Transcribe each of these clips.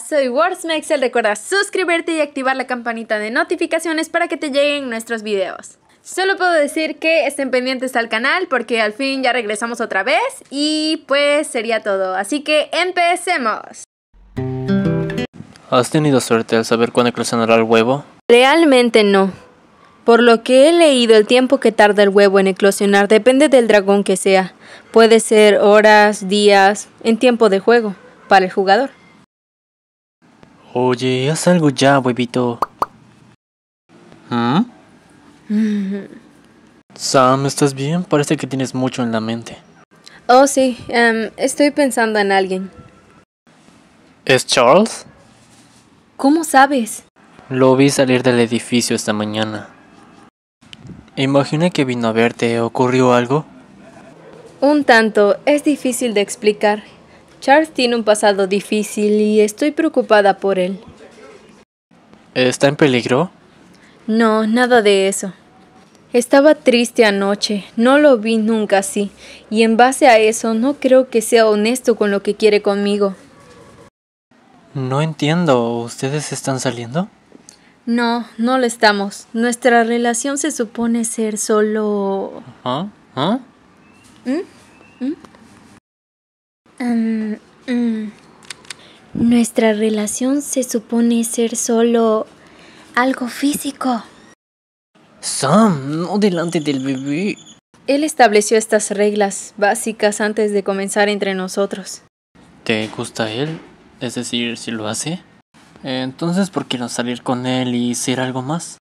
soy Worsmexel, Recuerda suscribirte y activar la campanita de notificaciones para que te lleguen nuestros videos. Solo puedo decir que estén pendientes al canal porque al fin ya regresamos otra vez y pues sería todo. Así que empecemos. ¿Has tenido suerte al saber cuándo eclosionará el huevo? Realmente no. Por lo que he leído, el tiempo que tarda el huevo en eclosionar depende del dragón que sea. Puede ser horas, días, en tiempo de juego, para el jugador. Oye, haz algo ya, huevito. ¿Mm? Sam, ¿estás bien? Parece que tienes mucho en la mente. Oh, sí. Em, estoy pensando en alguien. ¿Es Charles? ¿Cómo sabes? Lo vi salir del edificio esta mañana. Imaginé que vino a verte. ¿Ocurrió algo? Un tanto. Es difícil de explicar. Charles tiene un pasado difícil y estoy preocupada por él. ¿Está en peligro? No, nada de eso. Estaba triste anoche, no lo vi nunca así, y en base a eso no creo que sea honesto con lo que quiere conmigo. No entiendo, ¿ustedes están saliendo? No, no lo estamos. Nuestra relación se supone ser solo... ¿Ah? ¿Ah? ¿Mm? ¿Mm? Mm. nuestra relación se supone ser solo algo físico. Sam, no delante del bebé. Él estableció estas reglas básicas antes de comenzar entre nosotros. ¿Te gusta él? Es decir, si lo hace. Entonces, ¿por qué no salir con él y ser algo más?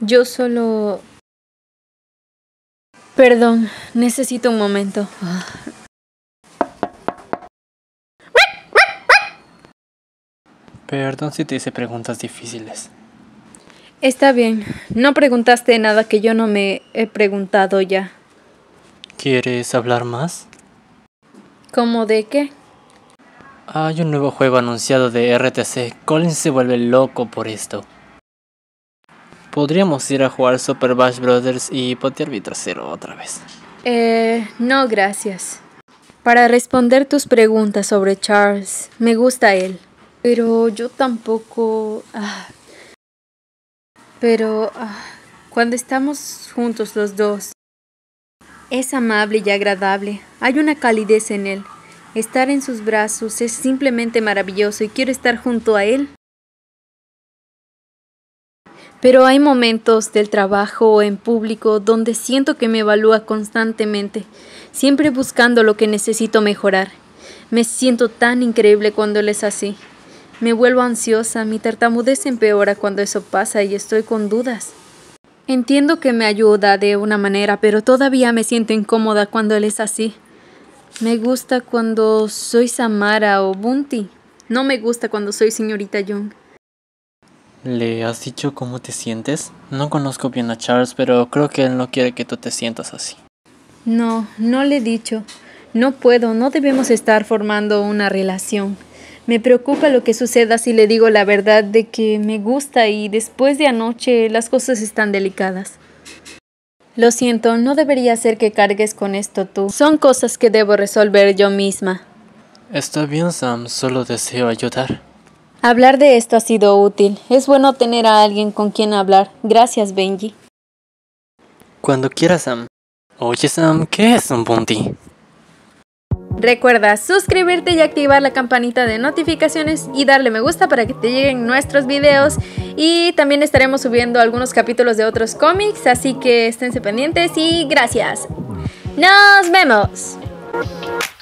Yo solo... Perdón, necesito un momento. Ah. Perdón si te hice preguntas difíciles. Está bien, no preguntaste nada que yo no me he preguntado ya. ¿Quieres hablar más? ¿Cómo de qué? Hay un nuevo juego anunciado de RTC. Colin se vuelve loco por esto. Podríamos ir a jugar Super Bash Brothers y potear mi otra vez. Eh, no, gracias. Para responder tus preguntas sobre Charles, me gusta él. Pero yo tampoco... Ah, pero ah, cuando estamos juntos los dos, es amable y agradable. Hay una calidez en él. Estar en sus brazos es simplemente maravilloso y quiero estar junto a él. Pero hay momentos del trabajo o en público donde siento que me evalúa constantemente, siempre buscando lo que necesito mejorar. Me siento tan increíble cuando él es así. Me vuelvo ansiosa, mi tartamudez empeora cuando eso pasa y estoy con dudas. Entiendo que me ayuda de una manera, pero todavía me siento incómoda cuando él es así. Me gusta cuando soy Samara o Bunty. No me gusta cuando soy señorita Young. ¿Le has dicho cómo te sientes? No conozco bien a Charles, pero creo que él no quiere que tú te sientas así. No, no le he dicho. No puedo, no debemos estar formando una relación. Me preocupa lo que suceda si le digo la verdad de que me gusta y después de anoche las cosas están delicadas. Lo siento, no debería ser que cargues con esto tú. Son cosas que debo resolver yo misma. Está bien, Sam, solo deseo ayudar. Hablar de esto ha sido útil. Es bueno tener a alguien con quien hablar. Gracias, Benji. Cuando quieras, Sam. Oye, Sam, ¿qué es un punti? Recuerda suscribirte y activar la campanita de notificaciones y darle me gusta para que te lleguen nuestros videos. Y también estaremos subiendo algunos capítulos de otros cómics, así que esténse pendientes y gracias. Mm. Nos vemos.